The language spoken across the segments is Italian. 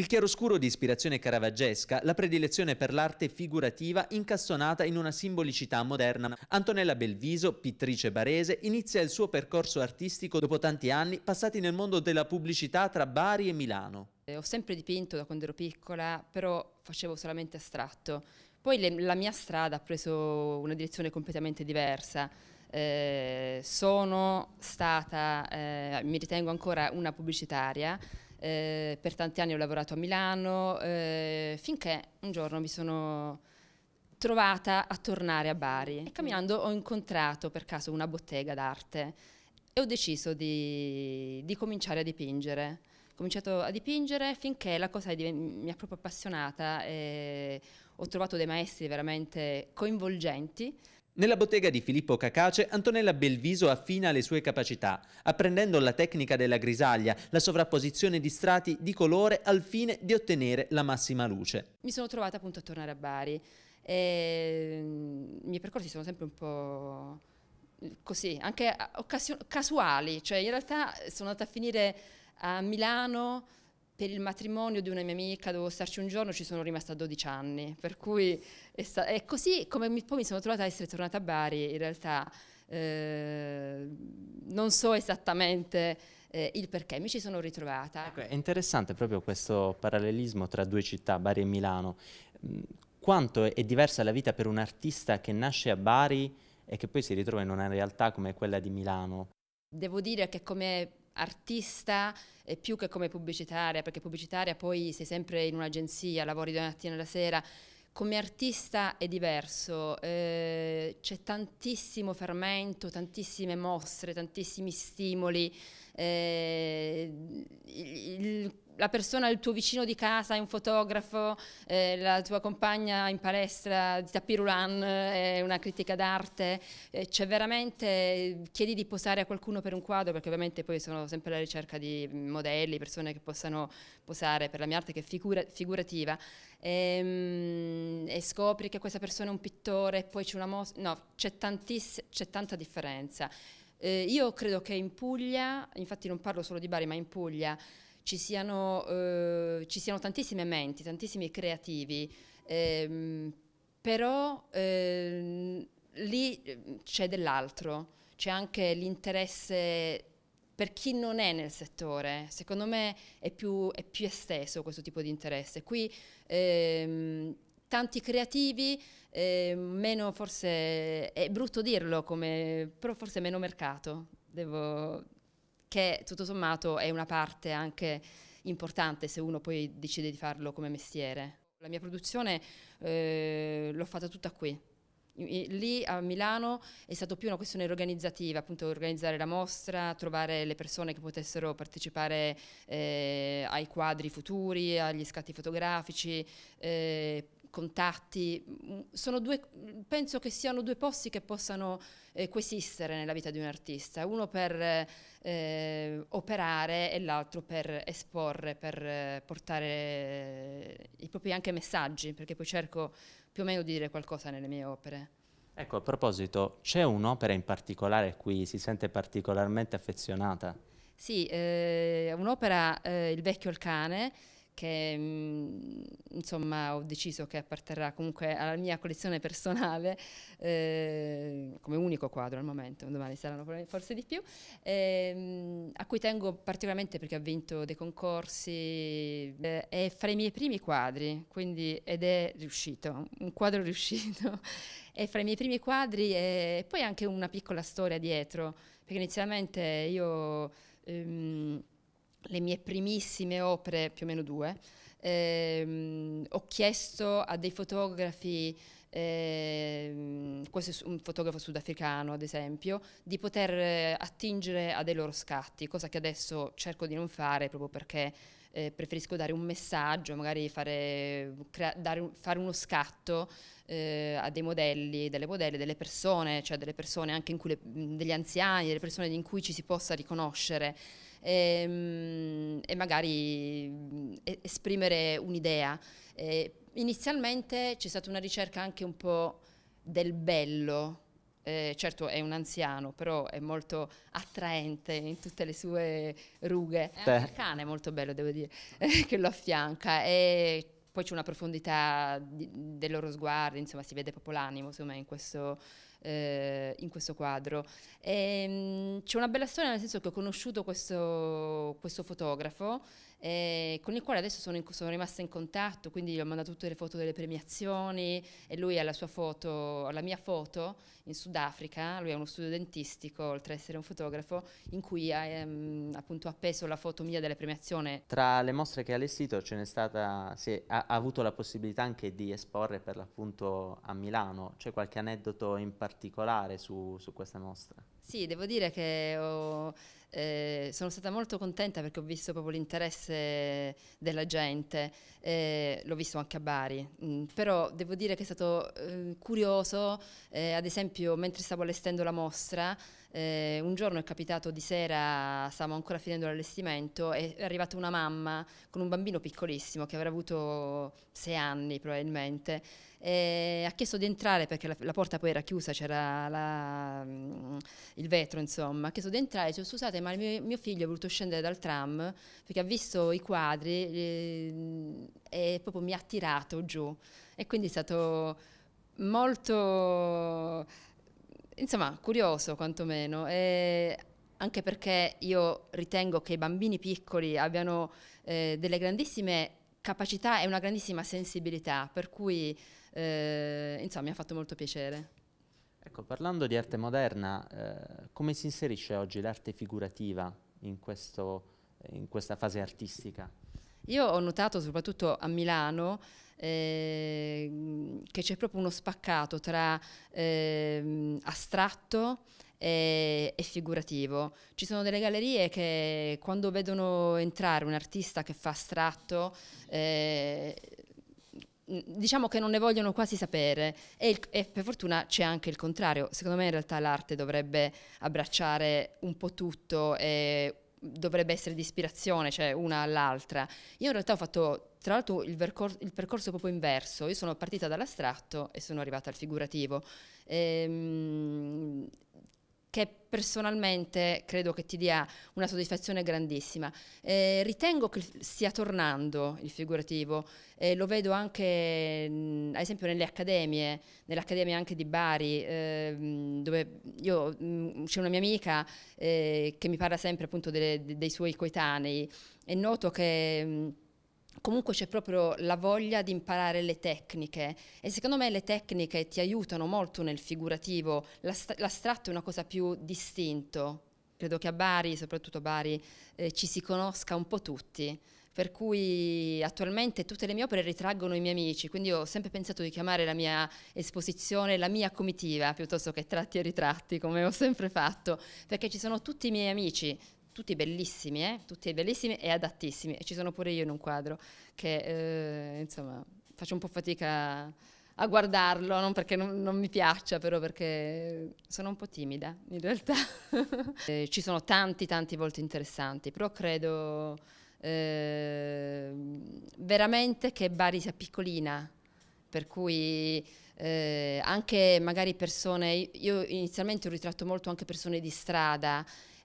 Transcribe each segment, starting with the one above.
Il chiaroscuro di ispirazione caravaggesca, la predilezione per l'arte figurativa incastonata in una simbolicità moderna. Antonella Belviso, pittrice barese, inizia il suo percorso artistico dopo tanti anni passati nel mondo della pubblicità tra Bari e Milano. Eh, ho sempre dipinto da quando ero piccola, però facevo solamente astratto. Poi le, la mia strada ha preso una direzione completamente diversa. Eh, sono stata, eh, mi ritengo ancora una pubblicitaria, eh, per tanti anni ho lavorato a Milano, eh, finché un giorno mi sono trovata a tornare a Bari e camminando ho incontrato per caso una bottega d'arte e ho deciso di, di cominciare a dipingere. Ho cominciato a dipingere finché la cosa mi ha proprio appassionata e ho trovato dei maestri veramente coinvolgenti nella bottega di Filippo Cacace, Antonella Belviso affina le sue capacità, apprendendo la tecnica della grisaglia, la sovrapposizione di strati di colore al fine di ottenere la massima luce. Mi sono trovata appunto a tornare a Bari. E... Ehm, I miei percorsi sono sempre un po' così, anche casuali, cioè in realtà sono andata a finire a Milano, per il matrimonio di una mia amica dovevo starci un giorno, ci sono rimasta 12 anni, per cui è, sta- è così come mi, poi mi sono trovata a essere tornata a Bari, in realtà eh, non so esattamente eh, il perché, mi ci sono ritrovata. Ecco, è interessante proprio questo parallelismo tra due città, Bari e Milano. Mm, quanto è diversa la vita per un artista che nasce a Bari e che poi si ritrova in una realtà come quella di Milano? Devo dire che come artista e eh, più che come pubblicitaria, perché pubblicitaria poi sei sempre in un'agenzia, lavori da mattina alla sera, come artista è diverso, eh, c'è tantissimo fermento, tantissime mostre, tantissimi stimoli, eh, il, il la persona, il tuo vicino di casa è un fotografo, eh, la tua compagna in palestra di tapirulan è eh, una critica d'arte, eh, cioè veramente chiedi di posare a qualcuno per un quadro perché ovviamente poi sono sempre alla ricerca di modelli, persone che possano posare per la mia arte che è figura, figurativa e, ehm, e, scopri che questa persona è un pittore poi c'è una mostra, no, c'è tanta differenza. Eh, io credo che in Puglia, infatti non parlo solo di Bari ma in Puglia, ci siano, eh, ci siano tantissime menti, tantissimi creativi, ehm, però ehm, lì ehm, c'è dell'altro, c'è anche l'interesse per chi non è nel settore, secondo me è più, è più esteso questo tipo di interesse. Qui ehm, tanti creativi, eh, meno forse, è brutto dirlo, come, però forse meno mercato, devo, che tutto sommato è una parte anche importante se uno poi decide di farlo come mestiere. La mia produzione eh, l'ho fatta tutta qui. Lì a Milano è stata più una questione organizzativa, appunto organizzare la mostra, trovare le persone che potessero partecipare eh, ai quadri futuri, agli scatti fotografici, eh, contatti, due, penso che siano due posti che possano eh, coesistere nella vita di un artista, uno per eh, operare e l'altro per esporre, per eh, portare eh, i propri anche messaggi, perché poi cerco più o meno di dire qualcosa nelle mie opere. Ecco, a proposito, c'è un'opera in particolare a cui si sente particolarmente affezionata? Sì, eh, un'opera, eh, Il vecchio al cane, che mh, mm, insomma ho deciso che apparterrà comunque alla mia collezione personale eh, come unico quadro al momento, domani saranno forse di più, eh, a cui tengo particolarmente perché ha vinto dei concorsi, eh, è fra i miei primi quadri, quindi, ed è riuscito, un quadro riuscito, è fra i miei primi quadri e poi anche una piccola storia dietro, perché inizialmente io... Ehm, le mie primissime opere, più o meno due, ehm, ho chiesto a dei fotografi, ehm, questo è un fotografo sudafricano ad esempio, di poter eh, attingere a dei loro scatti, cosa che adesso cerco di non fare proprio perché eh, preferisco dare un messaggio, magari fare, crea- un, fare uno scatto eh, a dei modelli, delle modelle, delle persone, cioè delle persone anche in cui le, degli anziani, delle persone in cui ci si possa riconoscere e, ehm, e magari mm, esprimere un'idea. E inizialmente c'è stata una ricerca anche un po' del bello, eh, certo è un anziano, però è molto attraente in tutte le sue rughe. È un cane è molto bello, devo dire, che lo affianca. E poi c'è una profondità di, del loro sguardo, insomma, si vede proprio l'animo insomma, in questo eh, in questo quadro. E, ehm, c'è una bella storia nel senso che ho conosciuto questo, questo fotografo eh, con il quale adesso sono, in, sono, rimasta in contatto, quindi gli ho mandato tutte le foto delle premiazioni e lui ha la sua foto, la mia foto in Sudafrica, lui è uno studio dentistico oltre ad essere un fotografo in cui ha ehm, appunto appeso la foto mia delle premiazioni. Tra le mostre che ha allestito ce n'è stata, sì, ha, ha avuto la possibilità anche di esporre per l'appunto a Milano, c'è qualche aneddoto in particolare? particolare su, su questa mostra? Sì, devo dire che ho, eh, sono stata molto contenta perché ho visto proprio l'interesse della gente, eh, l'ho visto anche a Bari, mm, però devo dire che è stato eh, curioso, eh, ad esempio mentre stavo allestendo la mostra, eh, un giorno è capitato di sera, stavamo ancora finendo l'allestimento, è arrivata una mamma con un bambino piccolissimo che avrà avuto sei anni probabilmente, ha chiesto di entrare perché la, la, porta poi era chiusa, c'era la, il vetro, insomma, che sono entrata e ho scusate, ma mio, mio, figlio è voluto scendere dal tram perché ha visto i quadri eh, e proprio mi ha tirato giù. E quindi è stato molto, insomma, curioso quantomeno. E anche perché io ritengo che i bambini piccoli abbiano eh, delle grandissime capacità e una grandissima sensibilità, per cui eh, insomma mi ha fatto molto piacere. Ecco, parlando di arte moderna, eh, come si inserisce oggi l'arte figurativa in, questo, in questa fase artistica? Io ho notato soprattutto a Milano ehm, che c'è proprio uno spaccato tra eh, astratto e, e, figurativo. Ci sono delle gallerie che quando vedono entrare un artista che fa astratto eh, diciamo che non ne vogliono quasi sapere e, il, e per fortuna c'è anche il contrario. Secondo me in realtà l'arte dovrebbe abbracciare un po' tutto e dovrebbe essere di ispirazione, cioè una all'altra. Io in realtà ho fatto tra l'altro il, il, percorso proprio inverso, io sono partita dall'astratto e sono arrivata al figurativo. Ehm, che personalmente credo che ti dia una soddisfazione grandissima. Eh, ritengo che stia tornando il figurativo, eh, lo vedo anche mh, mm, ad esempio nelle accademie, nell'accademia anche di Bari, eh, dove io, mh, mm, c'è una mia amica eh, che mi parla sempre appunto delle, dei suoi coetanei e noto che... Mh, mm, comunque c'è proprio la voglia di imparare le tecniche e secondo me le tecniche ti aiutano molto nel figurativo, l'astratto è una cosa più distinto. Credo che a Bari, soprattutto a Bari, eh, ci si conosca un po' tutti per cui attualmente tutte le mie opere ritraggono i miei amici, quindi ho sempre pensato di chiamare la mia esposizione la mia comitiva piuttosto che tratti e ritratti, come ho sempre fatto, perché ci sono tutti i miei amici, tutti bellissimi, eh? tutti bellissimi e adattissimi. E ci sono pure io in un quadro che, eh, insomma, faccio un po' fatica a guardarlo, non perché non, non, mi piaccia, però perché sono un po' timida in realtà. eh, ci sono tanti, tanti volti interessanti, però credo eh, veramente che Bari sia piccolina, per cui eh, anche magari persone, io inizialmente ho ritratto molto anche persone di strada,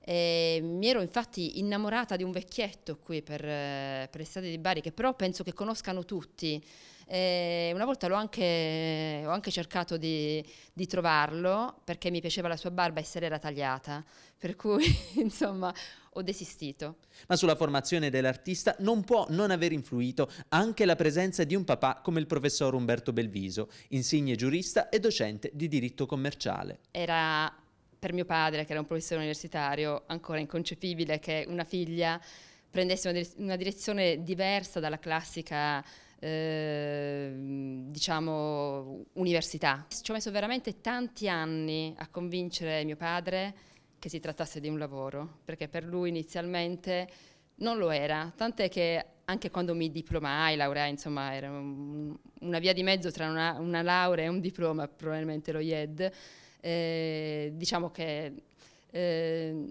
eh, mi ero infatti innamorata di un vecchietto qui per, eh, per le di Bari, che però penso che conoscano tutti. Eh, una volta anche, ho anche cercato di, di, trovarlo perché mi piaceva la sua barba e se l'era tagliata, per cui insomma ho desistito. Ma sulla formazione dell'artista non può non aver influito anche la presenza di un papà come il professor Umberto Belviso, insigne giurista e docente di diritto commerciale. Era per mio padre, che era un professore universitario, ancora inconcepibile che una figlia prendesse una, direzione diversa dalla classica eh, diciamo università. Ci ho messo veramente tanti anni a convincere mio padre che si trattasse di un lavoro, perché per lui inizialmente non lo era, tant'è che anche quando mi diplomai, laureai, insomma, era un, una via di mezzo tra una, una laurea e un diploma, probabilmente lo IED, eh, diciamo che eh,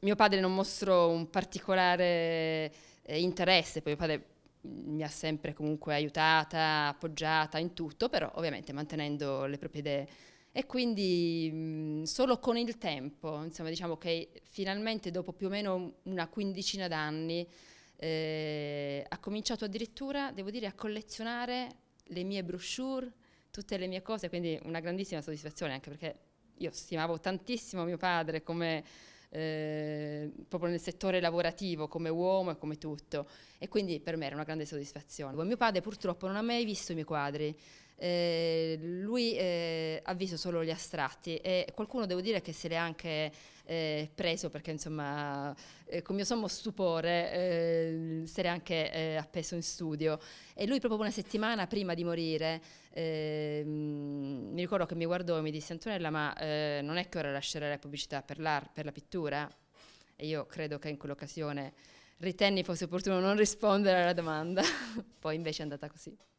mio padre non mostrò un particolare eh, interesse, poi mio padre mi ha sempre comunque aiutata, appoggiata in tutto, però ovviamente mantenendo le proprie idee. E quindi mh, mm, solo con il tempo, insomma diciamo che finalmente dopo più o meno una quindicina d'anni eh, ha cominciato addirittura, devo dire, a collezionare le mie brochure, tutte le mie cose, quindi una grandissima soddisfazione anche perché io stimavo tantissimo mio padre come eh, proprio nel settore lavorativo, come uomo e come tutto e quindi per me era una grande soddisfazione. Mio padre purtroppo non ha mai visto i miei quadri, eh, lui eh, ha visto solo gli astratti e qualcuno devo dire che se l'è anche eh, preso perché insomma eh, con mio sommo stupore eh, se l'è anche appeso in studio e lui proprio una settimana prima di morire ehm, mi ricordo che mi guardò e mi disse Antonella ma non è che ora lascerai la pubblicità per, per la pittura? E io credo che in quell'occasione ritenni fosse opportuno non rispondere alla domanda, poi invece è andata così.